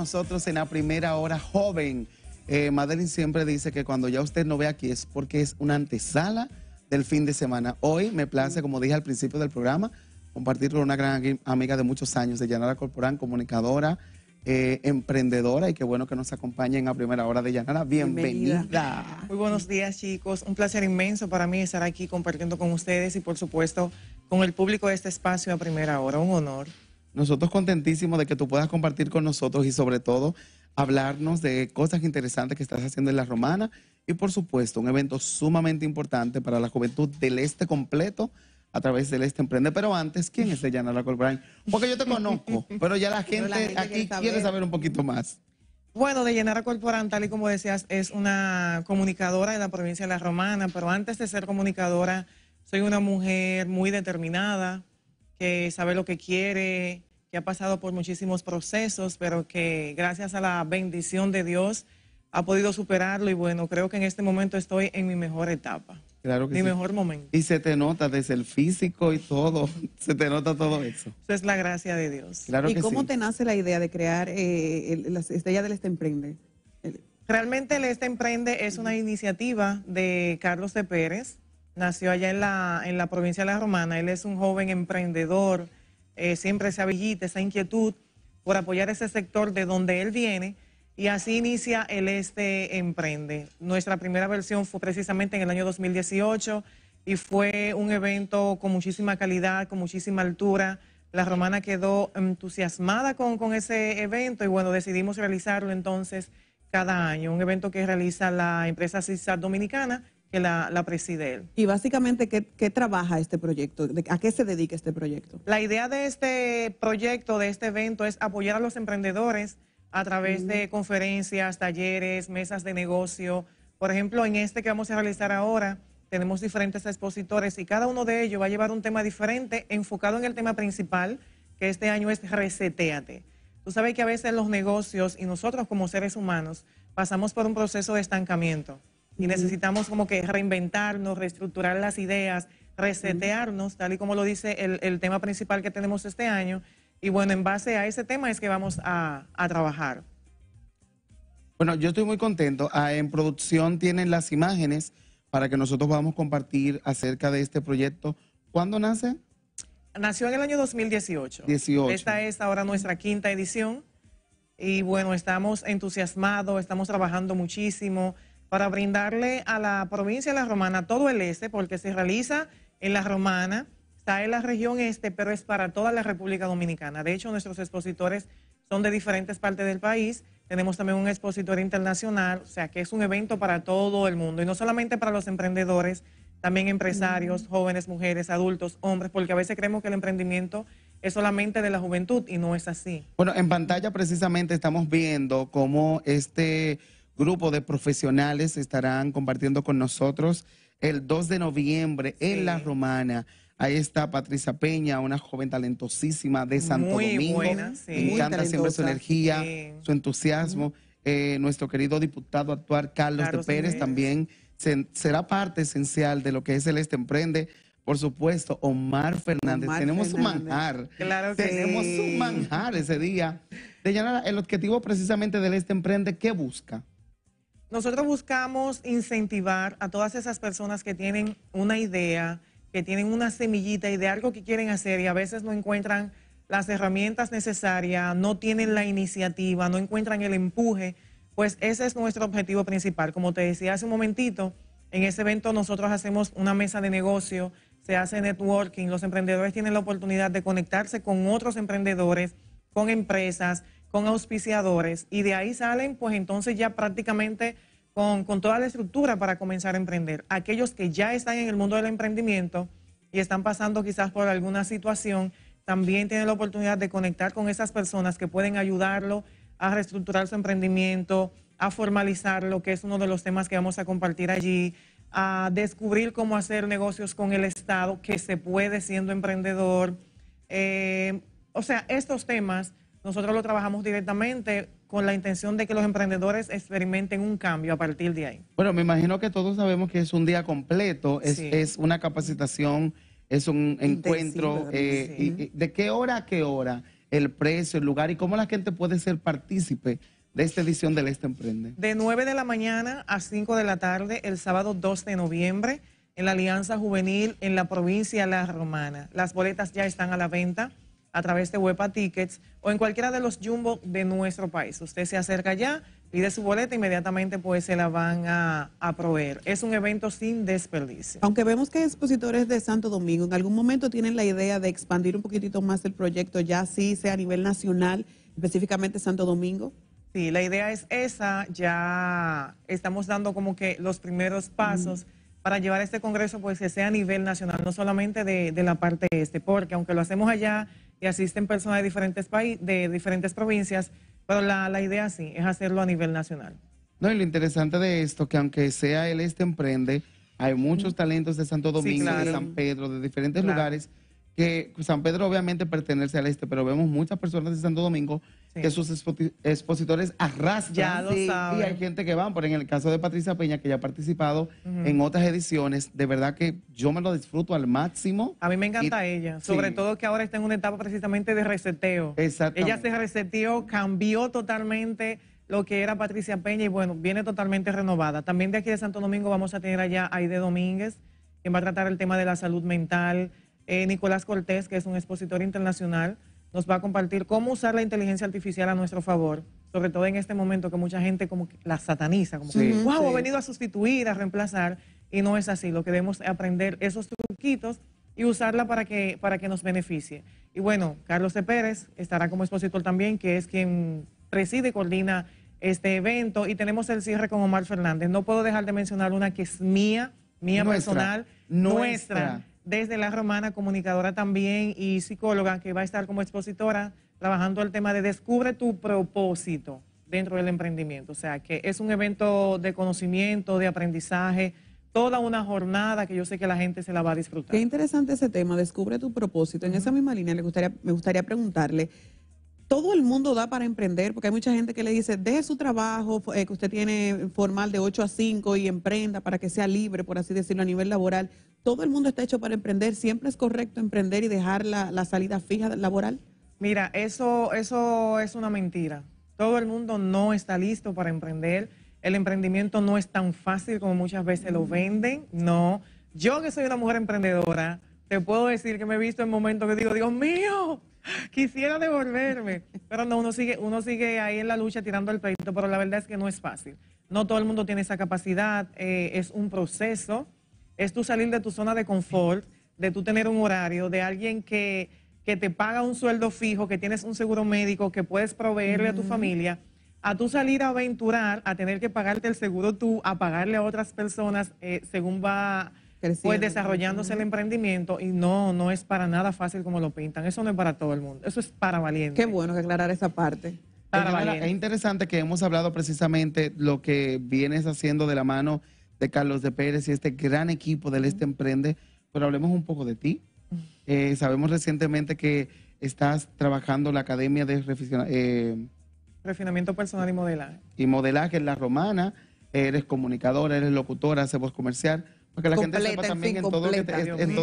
nosotros en la primera hora joven. Eh, Madeline siempre dice que cuando ya usted no ve aquí es porque es una antesala del fin de semana. Hoy me place, como dije al principio del programa, compartir con una gran amiga de muchos años, de LLANARA Corporán, comunicadora, eh, emprendedora y qué bueno que nos acompañen a primera hora de LLANARA, Bienvenida. Bienvenida. Muy buenos días chicos, un placer inmenso para mí estar aquí compartiendo con ustedes y por supuesto con el público de este espacio a primera hora, un honor. Nosotros contentísimos de que tú puedas compartir con nosotros y sobre todo hablarnos de cosas interesantes que estás haciendo en La Romana y por supuesto un evento sumamente importante para la juventud del este completo a través del Este Emprende. Pero antes, ¿quién es La Corporán? Porque yo te conozco, pero ya la gente, aquí quiere saber un poquito más. Bueno, de Deyanara Corporán, tal y como decías, es una comunicadora de la provincia de La Romana, pero antes de ser comunicadora, soy una mujer muy determinada, que sabe lo que quiere, que ha pasado por muchísimos procesos, pero que gracias a la bendición de Dios ha podido superarlo y bueno, creo que en este momento estoy en mi mejor etapa. Claro que mi mejor momento. Y se te nota desde el físico y todo, se te nota todo eso. Eso es la gracia de Dios. Claro ¿Y cómo te nace la idea de crear eh, la Estrella del Este Emprende? Realmente el Este Emprende es una iniciativa de Carlos de Pérez. Nació allá en la, en la provincia de La Romana. Él es un joven emprendedor, eh, siempre esa villita, esa inquietud por apoyar ese sector de donde él viene y así inicia el Este Emprende. Nuestra primera versión fue precisamente en el año 2018 y fue un evento con muchísima calidad, con muchísima altura. La romana quedó entusiasmada con, ese evento y bueno, decidimos realizarlo entonces cada año, un evento que realiza la empresa CISAR Dominicana que la, la, preside él. Y básicamente, ¿qué, trabaja este proyecto? ¿A qué se dedica este proyecto? La idea de este proyecto, de este evento, es apoyar a los emprendedores a través de mm. conferencias, talleres, mesas de negocio. Por ejemplo, en este que vamos a realizar ahora, tenemos diferentes expositores y cada uno de ellos va a llevar un tema diferente enfocado en el tema principal, que este año es reseteate. Tú sabes que a veces los negocios y nosotros como seres humanos pasamos por un proceso de estancamiento y necesitamos como que reinventarnos, reestructurar las ideas, resetearnos, tal y como lo dice el, tema principal que tenemos este año. Y bueno, en base a ese tema es que vamos a, trabajar. Bueno, yo estoy muy contento. Ah, en producción tienen las imágenes para que nosotros podamos compartir acerca de este proyecto. ¿Cuándo nace? Nació en el año 2018. Esta es ahora nuestra quinta edición. Y bueno, estamos entusiasmados, estamos trabajando muchísimo para brindarle a la provincia de La Romana todo el este, porque se realiza en La Romana, está en la región este, pero es para toda la República Dominicana. De hecho, nuestros expositores son de diferentes partes del país. Tenemos también un expositor internacional, o sea que es un evento para todo el mundo y no solamente para los emprendedores, también empresarios, jóvenes, mujeres, adultos, hombres, porque a veces creemos que el emprendimiento es solamente de la juventud y no es así. Bueno, en pantalla precisamente estamos viendo cómo este grupo de profesionales estarán compartiendo con nosotros el 2 de noviembre en La Romana. Ahí está Patricia Peña, una joven talentosísima de Santo Muy Buena, sí. Me encanta siempre su energía, su entusiasmo. Eh, nuestro querido diputado actual Carlos, de Pérez, también será parte esencial de lo que es el Este Emprende. Por supuesto, Omar Fernández. Tenemos un manjar. Claro que Tenemos un manjar ese día. llanar el objetivo precisamente del Este Emprende, ¿qué busca? Nosotros buscamos incentivar a todas esas personas que tienen una idea, que tienen una semillita y de algo que quieren hacer y a veces no encuentran las herramientas necesarias, no tienen la iniciativa, no encuentran el empuje, pues ese es nuestro objetivo principal. Como te decía hace un momentito, en ese evento nosotros hacemos una mesa de negocio, se hace networking, los emprendedores tienen la oportunidad de conectarse con otros emprendedores, con empresas, con auspiciadores y de ahí salen pues entonces ya prácticamente con, toda la estructura para comenzar a emprender. Aquellos que ya están en el mundo del emprendimiento y están pasando quizás por alguna situación, también tienen la oportunidad de conectar con esas personas que pueden ayudarlo a reestructurar su emprendimiento, a formalizarlo, que es uno de los temas que vamos a compartir allí, a descubrir cómo hacer negocios con el Estado, que se puede siendo emprendedor. Eh, o sea, estos temas nosotros lo trabajamos directamente con la intención de que los emprendedores experimenten un cambio a partir de ahí. Bueno, me imagino que todos sabemos que es un día completo, es, una capacitación, es un encuentro. Eh, ¿De qué hora a qué hora? El precio, el lugar y cómo la gente puede ser partícipe de esta edición del Este Emprende. De 9 de la mañana a 5 de la tarde, el sábado 2 de noviembre, en la Alianza Juvenil en la provincia La Romana. Las boletas ya están a la venta a través de Huepa Tickets o en cualquiera de los Jumbo de nuestro país. Usted se acerca ya, pide su boleta, inmediatamente pues se la van a, proveer. Es un evento sin desperdicio. Aunque vemos que expositores de Santo Domingo en algún momento tienen la idea de expandir un poquitito más el proyecto, ya sí sea a nivel nacional, específicamente Santo Domingo. Sí, la idea es esa, ya estamos dando como que los primeros pasos. para llevar este congreso pues que sea a nivel nacional, no solamente de, de, la parte este, porque aunque lo hacemos allá y asisten personas de diferentes país de diferentes provincias, pero la, la idea sí es hacerlo a nivel nacional. No, y lo interesante de esto, que aunque sea el este emprende, hay muchos talentos de Santo Domingo, de San Pedro, de diferentes lugares que San Pedro obviamente pertenece al este, pero vemos muchas personas de Santo Domingo que sus expositores arrastran. y hay gente que va, por en el caso de Patricia Peña, que ya ha participado en otras ediciones, de verdad que yo me lo disfruto al máximo. A mí me encanta ella, sobre todo que ahora está en una etapa precisamente de reseteo. Exacto. Ella se reseteó, cambió totalmente lo que era Patricia Peña y bueno, viene totalmente renovada. También de aquí de Santo Domingo vamos a tener allá a Aide Domínguez, quien va a tratar el tema de la salud mental, eh, Nicolás Cortés, que es un expositor internacional, nos va a compartir cómo usar la inteligencia artificial a nuestro favor, sobre todo en este momento que mucha gente como que la sataniza, como que, wow, ha venido a sustituir, a reemplazar, y no es así. Lo que debemos aprender esos truquitos y usarla para que, para que nos beneficie. Y bueno, Carlos C. E. Pérez estará como expositor también, que es quien preside y coordina este evento. Y tenemos el cierre con Omar Fernández. No puedo dejar de mencionar una que es mía, mía personal, nuestra desde La Romana, comunicadora también y psicóloga que va a estar como expositora trabajando el tema de descubre tu propósito dentro del emprendimiento. O sea, que es un evento de conocimiento, de aprendizaje, toda una jornada que yo sé que la gente se la va a disfrutar. Qué interesante ese tema, descubre tu propósito. En esa misma línea le gustaría, me gustaría preguntarle, todo el mundo da para emprender, porque hay mucha gente que le dice, deje su trabajo eh, que usted tiene formal de 8 a 5 y emprenda para que sea libre, por así decirlo, a nivel laboral. Todo el mundo está hecho para emprender. ¿Siempre es correcto emprender y dejar la, salida fija laboral? Mira, eso, eso es una mentira. Todo el mundo no está listo para emprender. El emprendimiento no es tan fácil como muchas veces lo mm. venden. No. Yo que soy una mujer emprendedora, te puedo decir que me he visto en momento que digo, Dios mío, Quisiera devolverme, pero no, uno sigue, uno sigue ahí en la lucha tirando el peito, pero la verdad es que no es fácil. No todo el mundo tiene esa capacidad, eh, es un proceso, es tú salir de tu zona de confort, de tú tener un horario, de alguien que, que te paga un sueldo fijo, que tienes un seguro médico, que puedes proveerle a tu familia, a tú salir a aventurar, a tener que pagarte el seguro tú, a pagarle a otras personas eh, según va pues desarrollándose el emprendimiento y no, no es para nada fácil como lo pintan. Eso no es para todo el mundo, eso es para valientes. Qué bueno que aclarar esa parte. Es interesante que hemos hablado precisamente lo que vienes haciendo de la mano de Carlos de Pérez y este gran equipo del Este Emprende, pero hablemos un poco de ti. Eh, sabemos recientemente que estás trabajando la Academia de eh, Refinamiento Personal y Modelaje. Y Modelaje en La Romana, eres comunicadora, eres locutora, haces voz comercial porque la gente sepa también en, en, todo,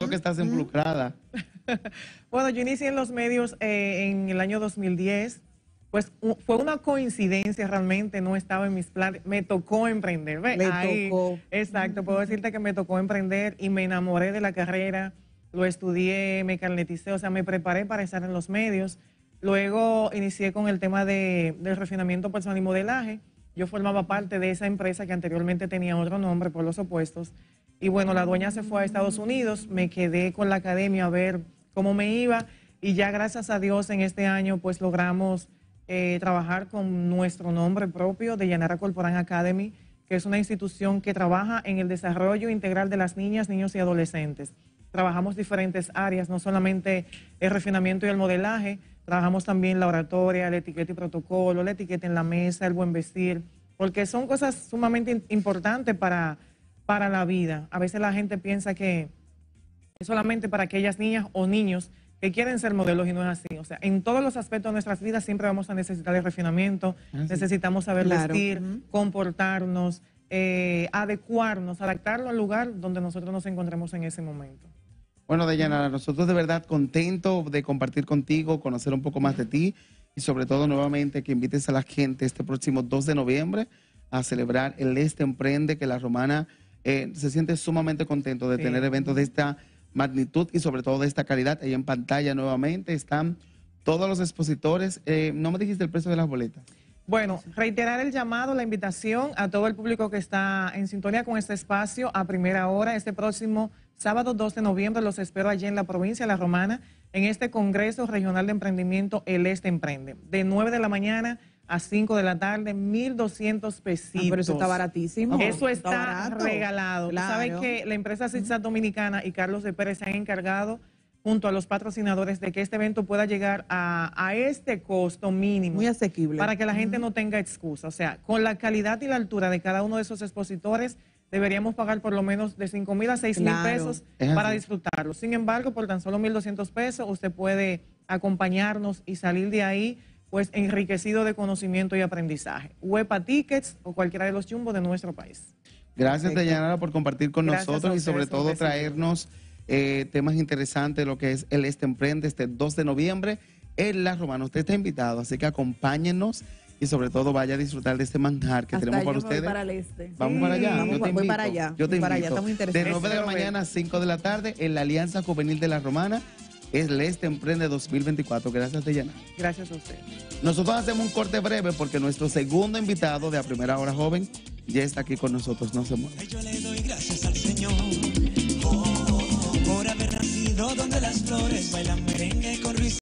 lo que estás involucrada. bueno, yo inicié en los medios eh, en el año 2010. Pues fue una coincidencia realmente, no estaba en mis planes. Me tocó emprender. tocó. Exacto, puedo decirte que me tocó emprender y me enamoré de la carrera. Lo estudié, me carneticé, o sea, me preparé para estar en los medios. Luego inicié con el tema de, del refinamiento personal y modelaje. Yo formaba parte de esa empresa que anteriormente tenía otro nombre por los opuestos. Y bueno, la dueña se fue a Estados Unidos, me quedé con la academia a ver cómo me iba y ya gracias a Dios en este año pues logramos eh, trabajar con nuestro nombre propio de Llanara Corporan Academy, que es una institución que trabaja en el desarrollo integral de las niñas, niños y adolescentes. Trabajamos diferentes áreas, no solamente el refinamiento y el modelaje, trabajamos también la oratoria, la etiqueta y protocolo, la etiqueta en la mesa, el buen vestir, porque son cosas sumamente importantes para para la vida. A veces la gente piensa que es solamente para aquellas niñas o niños que quieren ser modelos y no es así. O sea, en todos los aspectos de nuestras vidas siempre vamos a necesitar el refinamiento, ah, necesitamos saber vestir, comportarnos, eh, adecuarnos, adaptarlo al lugar donde nosotros nos encontremos en ese momento. Bueno, Dayana, nosotros de verdad contentos de compartir contigo, conocer un poco más de ti y sobre todo nuevamente que invites a la gente este próximo 2 de noviembre a celebrar el Este Emprende que la Romana eh, se siente sumamente contento de tener eventos de esta magnitud y sobre todo de esta calidad. Ahí en pantalla nuevamente están todos los expositores. Eh, no me dijiste el precio de las boletas. Bueno, reiterar el llamado, la invitación a todo el público que está en sintonía con este espacio a primera hora, este próximo sábado 2 de noviembre, los espero allí en la provincia de La Romana, en este Congreso Regional de Emprendimiento El Este Emprende, de 9 de la mañana a 5 de la tarde, 1.200 pesitos. Ah, pero eso está baratísimo. Eso está, regalado. Claro. que la empresa CITSAT Dominicana y Carlos de Pérez se han encargado junto a los patrocinadores de que este evento pueda llegar a, este costo mínimo. Muy asequible. Para que la gente no tenga excusa. O sea, con la calidad y la altura de cada uno de esos expositores, deberíamos pagar por lo menos de 5 mil a seis mil pesos para disfrutarlo. Sin embargo, por tan solo 1.200 pesos, usted puede acompañarnos y salir de ahí pues enriquecido de conocimiento y aprendizaje. Huepa Tickets o cualquiera de los chumbos de nuestro país. Gracias, Dayanara, por compartir con nosotros y sobre todo traernos eh, temas interesantes, lo que es el Este Emprende, este 2 de noviembre en La Romana. Usted está invitado, así que acompáñenos y sobre todo vaya a disfrutar de este manjar que tenemos para ustedes. Vamos para allá. yo te voy para allá. Yo te para allá. de 9 de la mañana a 5 de la tarde en la Alianza Juvenil de La Romana es Leste Emprende 2024. Gracias, Tellana. Gracias a usted. Nosotros hacemos un corte breve porque nuestro segundo invitado de A Primera Hora Joven ya está aquí con nosotros. No se mueve. Yo le doy gracias al Señor por haber nacido donde las flores bailan